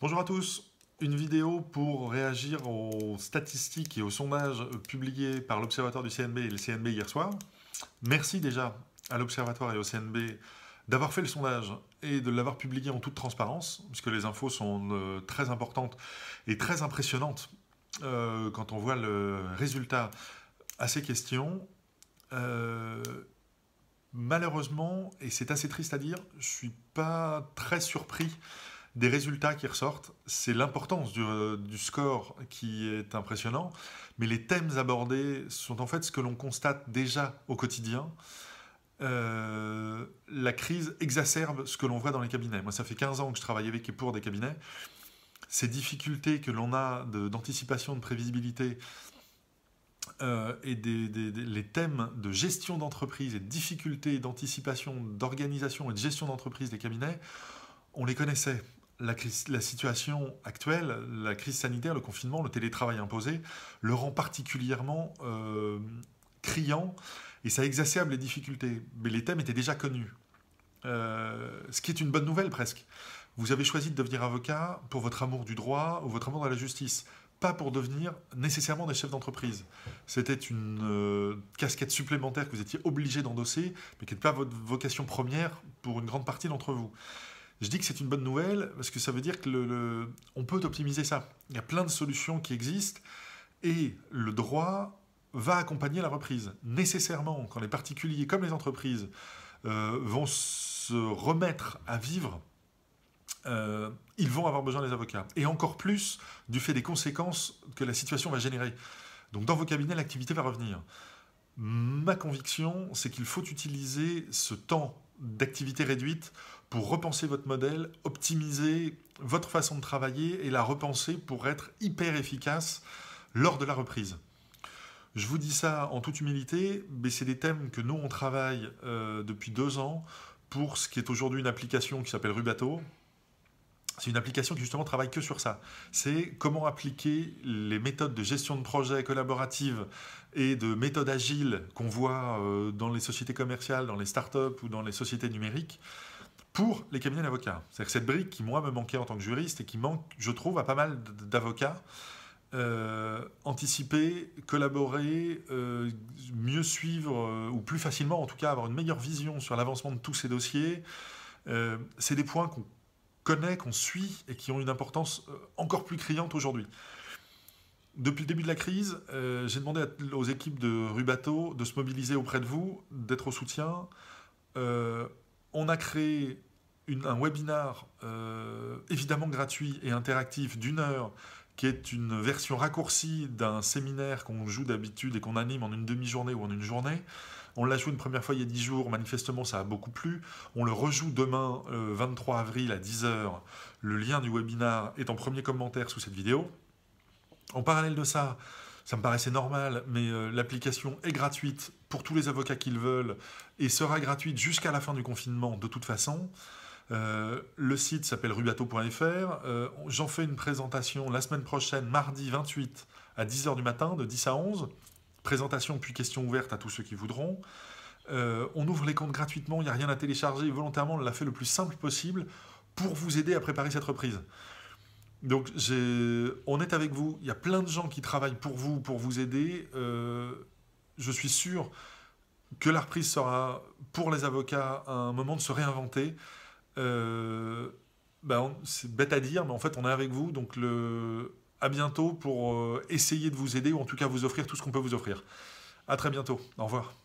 Bonjour à tous, une vidéo pour réagir aux statistiques et aux sondages publiés par l'Observatoire du CNB et le CNB hier soir. Merci déjà à l'Observatoire et au CNB d'avoir fait le sondage et de l'avoir publié en toute transparence, puisque les infos sont euh, très importantes et très impressionnantes euh, quand on voit le résultat à ces questions. Euh, malheureusement, et c'est assez triste à dire, je ne suis pas très surpris des résultats qui ressortent. C'est l'importance euh, du, score qui est impressionnant, mais les thèmes abordés sont en fait ce que l'on constate déjà au quotidien. Euh, la crise exacerbe ce que l'on voit dans les cabinets. Moi, ça fait 15 ans que je travaille avec et pour des cabinets. Ces difficultés que l'on a d'anticipation, de, prévisibilité euh, et des, les thèmes de gestion d'entreprise et de difficultés d'anticipation, d'organisation et de gestion d'entreprise des cabinets, on les connaissait la, situation actuelle, la crise sanitaire, le confinement, le télétravail imposé, le rend particulièrement euh, criant et ça exacerbe les difficultés. Mais les thèmes étaient déjà connus. Euh, ce qui est une bonne nouvelle presque. Vous avez choisi de devenir avocat pour votre amour du droit ou votre amour de la justice, pas pour devenir nécessairement des chefs d'entreprise. C'était une euh, casquette supplémentaire que vous étiez obligé d'endosser, mais qui n'est pas votre vocation première pour une grande partie d'entre vous. Je dis que c'est une bonne nouvelle parce que ça veut dire que le, on peut optimiser ça. Il y a plein de solutions qui existent et le droit va accompagner la reprise. Nécessairement, quand les particuliers comme les entreprises euh, vont se remettre à vivre, euh, ils vont avoir besoin des avocats. Et encore plus du fait des conséquences que la situation va générer. Donc dans vos cabinets, l'activité va revenir. Ma conviction, c'est qu'il faut utiliser ce temps d'activité réduite pour repenser votre modèle, optimiser votre façon de travailler et la repenser pour être hyper efficace lors de la reprise. Je vous dis ça en toute humilité, mais c'est des thèmes que nous, on travaille euh, depuis deux ans pour ce qui est aujourd'hui une application qui s'appelle Rubato, c'est une application qui justement travaille que sur ça. C'est comment appliquer les méthodes de gestion de projet collaborative et de méthodes agiles qu'on voit euh, dans les sociétés commerciales, dans les startups ou dans les sociétés numériques pour les cabinets d'avocats. C'est-à-dire cette brique qui, moi, me manquait en tant que juriste et qui manque, je trouve, à pas mal d'avocats. Euh, anticiper, collaborer, euh, mieux suivre, ou plus facilement en tout cas avoir une meilleure vision sur l'avancement de tous ces dossiers. c'est des points qu'on connaît, qu'on suit et qui ont une importance euh, encore plus criante aujourd'hui. Depuis le début de la crise, euh, j'ai demandé aux équipes de Rubato de se mobiliser auprès de vous, d'être au soutien. Euh, on a créé un webinar évidemment gratuit et interactif d'une heure qui est une version raccourcie d'un séminaire qu'on joue d'habitude et qu'on anime en une demi-journée ou en une journée. On l'a joué une première fois il y a 10 jours, manifestement ça a beaucoup plu. On le rejoue demain, 23 euh, avril à 10h. Le lien du webinar est en premier commentaire sous cette vidéo. En parallèle de ça, ça me paraissait normal, mais euh, l'application est gratuite pour tous les avocats qui le veulent et sera gratuite jusqu'à la fin du confinement de toute façon. Euh, le site s'appelle rubato.fr. Euh, j'en fais une présentation la semaine prochaine, mardi 28 à 10h du matin, de 10 à 11. Présentation puis question ouverte à tous ceux qui voudront. Euh, on ouvre les comptes gratuitement, il n'y a rien à télécharger. Volontairement, on l'a fait le plus simple possible pour vous aider à préparer cette reprise. Donc, on est avec vous. Il y a plein de gens qui travaillent pour vous, pour vous aider. je suis sûr que la reprise sera, pour les avocats, un moment de se réinventer ben, c'est bête à dire, mais en fait, on est avec vous. Donc, à bientôt pour euh, essayer de vous aider ou en tout cas vous offrir tout ce qu'on peut vous offrir. À très bientôt. Au revoir.